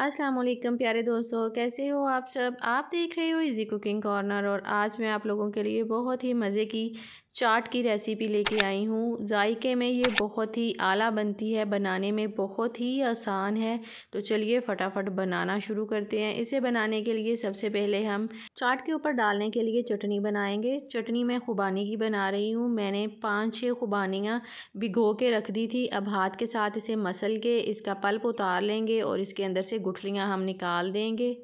अस्सलाम वालेकुम प्यारे दोस्तों कैसे हो आप सब आप देख रहे हो इजी कुकिंग कॉर्नर और आज मैं आप लोगों के लिए बहुत ही मज़े की चाट की रेसिपी लेके आई हूँ जायके में ये बहुत ही आला बनती है बनाने में बहुत ही आसान है तो चलिए फटाफट बनाना शुरू करते हैं इसे बनाने के लिए सबसे पहले हम चाट के ऊपर डालने के लिए चटनी बनाएंगे चटनी मैं खुबानी की बना रही हूँ मैंने पाँच छः खुबानियाँ भिगो के रख दी थी अब हाथ के साथ इसे मसल के इसका पल्प उतार लेंगे और इसके अंदर से गुठलियाँ हम निकाल देंगे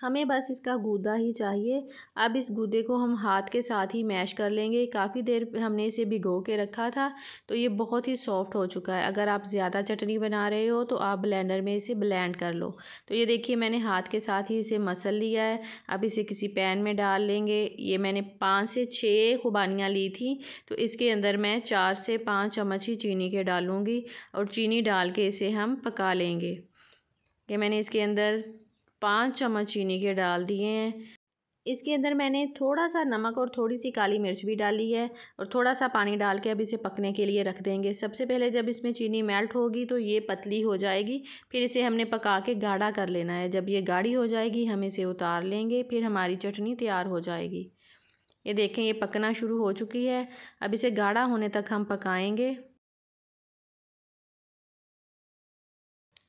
हमें बस इसका गूदा ही चाहिए अब इस गूदे को हम हाथ के साथ ही मैश कर लेंगे काफ़ी देर हमने इसे भिगो के रखा था तो ये बहुत ही सॉफ्ट हो चुका है अगर आप ज़्यादा चटनी बना रहे हो तो आप ब्लेंडर में इसे ब्लेंड कर लो तो ये देखिए मैंने हाथ के साथ ही इसे मसल लिया है अब इसे किसी पैन में डाल लेंगे ये मैंने पाँच से छः खुबानियाँ ली थी तो इसके अंदर मैं चार से पाँच चम्मच ही चीनी के डालूँगी और चीनी डाल के इसे हम पका लेंगे कि मैंने इसके अंदर पाँच चम्मच चीनी के डाल दिए हैं इसके अंदर मैंने थोड़ा सा नमक और थोड़ी सी काली मिर्च भी डाली है और थोड़ा सा पानी डाल के अब इसे पकने के लिए रख देंगे सबसे पहले जब इसमें चीनी मेल्ट होगी तो ये पतली हो जाएगी फिर इसे हमने पका के गाढ़ा कर लेना है जब ये गाढ़ी हो जाएगी हम इसे उतार लेंगे फिर हमारी चटनी तैयार हो जाएगी ये देखें ये पकना शुरू हो चुकी है अब इसे गाढ़ा होने तक हम पकाएँगे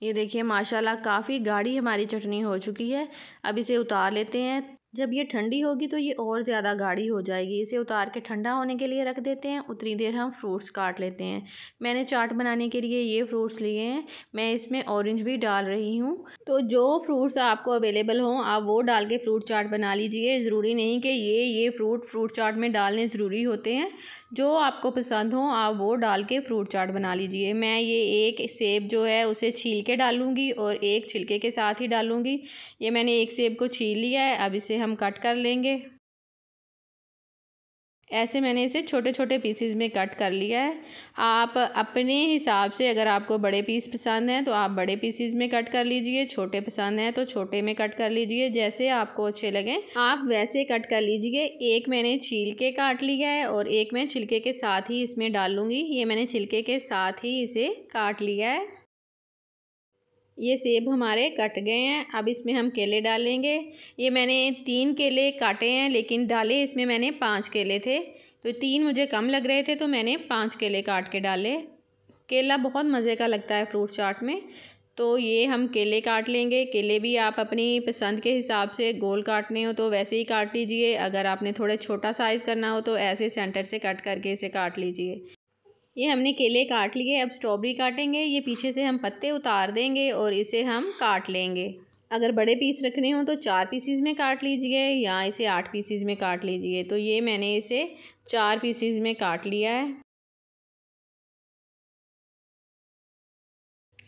ये देखिए माशाल्लाह काफ़ी गाढ़ी हमारी चटनी हो चुकी है अब इसे उतार लेते हैं जब ये ठंडी होगी तो ये और ज़्यादा गाढ़ी हो जाएगी इसे उतार के ठंडा होने के लिए रख देते हैं उतनी देर हम फ्रूट्स काट लेते हैं मैंने चाट बनाने के लिए ये फ्रूट्स लिए हैं मैं इसमें ऑरेंज भी डाल रही हूँ तो जो फ्रूट्स आपको अवेलेबल हों आप वो डाल के फ्रूट चाट बना लीजिए ज़रूरी नहीं कि ये ये फ्रूट फ्रूट चाट में डालने ज़रूरी होते हैं जो आपको पसंद हो आप वो डाल के फ्रूट चाट बना लीजिए मैं ये एक सेब जो है उसे छील के डालूँगी और एक छिलके के साथ ही डालूँगी ये मैंने एक सेब को छील लिया है अब इसे हम कट कर लेंगे ऐसे मैंने इसे छोटे छोटे पीसीज में कट कर लिया है आप अपने हिसाब से अगर आपको बड़े पीस पसंद हैं तो आप बड़े पीसीज में कट कर लीजिए छोटे पसंद हैं तो छोटे में कट कर लीजिए जैसे आपको अच्छे लगें आप वैसे कट कर लीजिए एक मैंने के काट लिया है और एक मैं छिलके के साथ ही इसमें लूँगी ये मैंने छिलके के साथ ही इसे काट लिया है ये सेब हमारे कट गए हैं अब इसमें हम केले डालेंगे ये मैंने तीन केले काटे हैं लेकिन डाले इसमें मैंने पाँच केले थे तो तीन मुझे कम लग रहे थे तो मैंने पाँच केले काट के डाले केला बहुत मज़े का लगता है फ्रूट चाट में तो ये हम केले काट लेंगे केले भी आप अपनी पसंद के हिसाब से गोल काटने हो तो वैसे ही काट लीजिए अगर आपने थोड़े छोटा साइज़ करना हो तो ऐसे सेंटर से कट करके इसे काट लीजिए ये हमने केले काट लिए अब स्ट्रॉबेरी काटेंगे ये पीछे से हम पत्ते उतार देंगे और इसे हम काट लेंगे अगर बड़े पीस रखने हों तो चार पीसीज में काट लीजिए या इसे आठ पीसीज में काट लीजिए तो ये मैंने इसे चार पीसीज में काट लिया है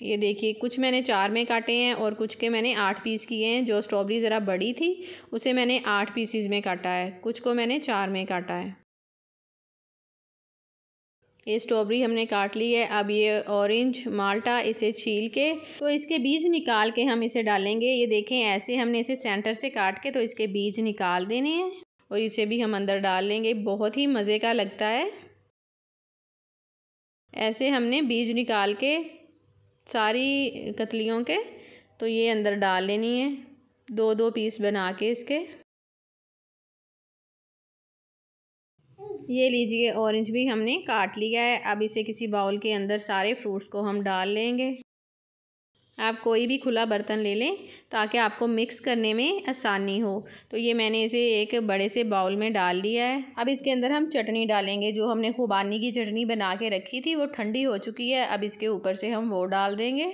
ये देखिए कुछ मैंने चार में काटे हैं और कुछ के मैंने आठ पीस किए हैं जो स्ट्रॉबेरी ज़रा बड़ी थी उसे मैंने आठ पीसीज में काटा है कुछ को मैंने चार में काटा है ये स्ट्रॉबेरी हमने काट ली है अब ये ऑरेंज माल्टा इसे छील के तो इसके बीज निकाल के हम इसे डालेंगे ये देखें ऐसे हमने इसे सेंटर से काट के तो इसके बीज निकाल देने हैं और इसे भी हम अंदर डाल लेंगे बहुत ही मज़े का लगता है ऐसे हमने बीज निकाल के सारी कतलियों के तो ये अंदर डाल लेनी है दो दो पीस बना के इसके ये लीजिए ऑरेंज भी हमने काट लिया है अब इसे किसी बाउल के अंदर सारे फ्रूट्स को हम डाल लेंगे आप कोई भी खुला बर्तन ले लें ताकि आपको मिक्स करने में आसानी हो तो ये मैंने इसे एक बड़े से बाउल में डाल लिया है अब इसके अंदर हम चटनी डालेंगे जो हमने खुबानी की चटनी बना के रखी थी वो ठंडी हो चुकी है अब इसके ऊपर से हम वो डाल देंगे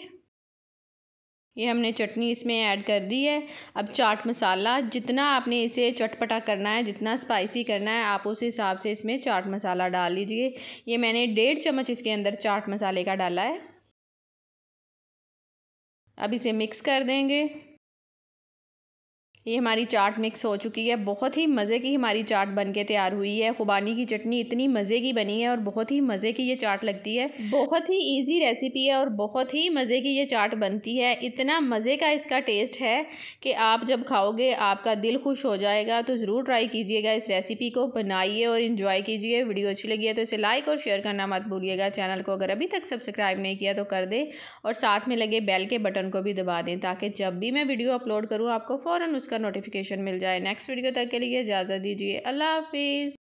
ये हमने चटनी इसमें ऐड कर दी है अब चाट मसाला जितना आपने इसे चटपटा करना है जितना स्पाइसी करना है आप उस हिसाब से इसमें चाट मसाला डाल लीजिए ये मैंने डेढ़ चम्मच इसके अंदर चाट मसाले का डाला है अब इसे मिक्स कर देंगे ये हमारी चाट मिक्स हो चुकी है बहुत ही मज़े की हमारी चाट बन के तैयार हुई है खुबानी की चटनी इतनी मज़े की बनी है और बहुत ही मज़े की ये चाट लगती है बहुत ही ईजी रेसिपी है और बहुत ही मज़े की ये चाट बनती है इतना मज़े का इसका टेस्ट है कि आप जब खाओगे आपका दिल खुश हो जाएगा तो ज़रूर ट्राई कीजिएगा इस रेसिपी को बनाइए और इन्जॉय कीजिए वीडियो अच्छी लगी है तो इसे लाइक और शेयर करना मत भूलिएगा चैनल को अगर अभी तक सब्सक्राइब नहीं किया तो कर दें और साथ में लगे बेल के बटन को भी दबा दें ताकि जब भी मैं वीडियो अपलोड करूँ आपको फ़ौर उसका का नोटिफिकेशन मिल जाए नेक्स्ट वीडियो तक के लिए इजाज़त दीजिए अल्लाह हाफिज़